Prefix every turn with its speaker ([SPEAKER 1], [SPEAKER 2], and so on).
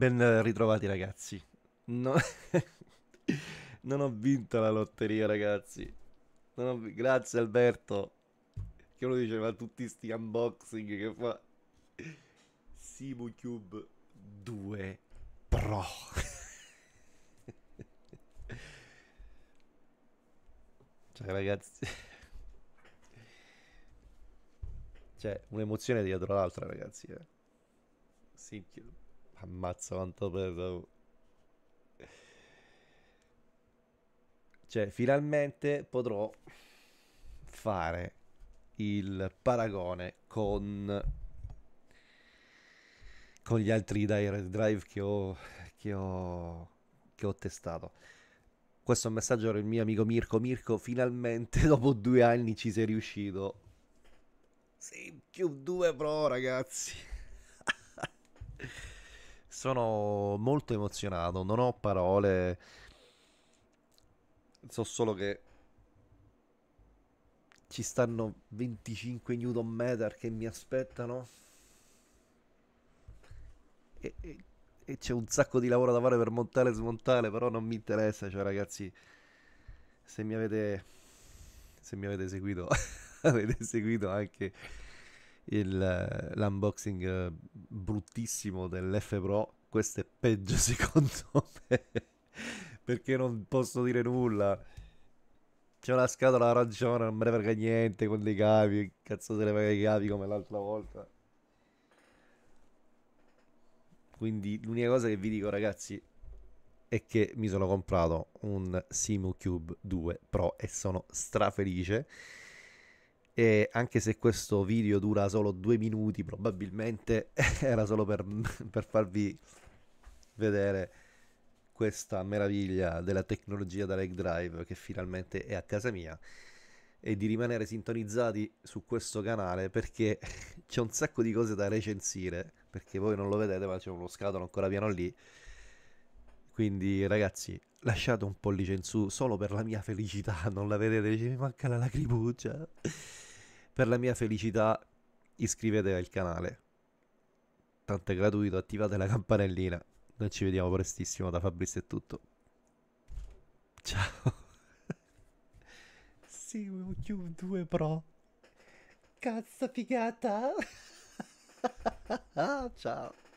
[SPEAKER 1] Ben ritrovati ragazzi. No... non ho vinto la lotteria ragazzi. Ho... Grazie Alberto. Che lo diceva tutti sti unboxing che fa. SimuCube 2 Pro. cioè ragazzi... Cioè, un'emozione dietro l'altra ragazzi. Eh. Sì, Ammazza quanto peso. Cioè, finalmente potrò fare il paragone con con gli altri direct drive che ho, che ho, che ho testato. Questo messaggio era il mio amico Mirko. Mirko, finalmente dopo due anni ci sei riuscito. Sì, più due pro, ragazzi. sono molto emozionato, non ho parole. So solo che ci stanno 25 newton meter che mi aspettano. E, e, e c'è un sacco di lavoro da fare per montare e smontare, però non mi interessa, cioè ragazzi, se mi avete se mi avete seguito avete seguito anche il, l'unboxing eh, bruttissimo dell'F Pro, questo è peggio secondo me, perché non posso dire nulla. C'è una scatola arancione, non me ne frega niente con dei cavi, cazzo se ne frega i cavi come l'altra volta. Quindi l'unica cosa che vi dico ragazzi è che mi sono comprato un Simu Cube 2 Pro e sono strafelice e anche se questo video dura solo due minuti probabilmente era solo per, per farvi vedere questa meraviglia della tecnologia da leg drive che finalmente è a casa mia e di rimanere sintonizzati su questo canale perché c'è un sacco di cose da recensire perché voi non lo vedete ma c'è uno scatolo ancora pieno lì quindi ragazzi lasciate un pollice in su solo per la mia felicità non la vedete mi manca la lacrimuccia per la mia felicità iscrivetevi al canale. Tanto è gratuito, attivate la campanellina. Noi ci vediamo prestissimo da Fabrizio è tutto. Ciao. sì, Cube 2 Pro. Cazzo figata. Ciao.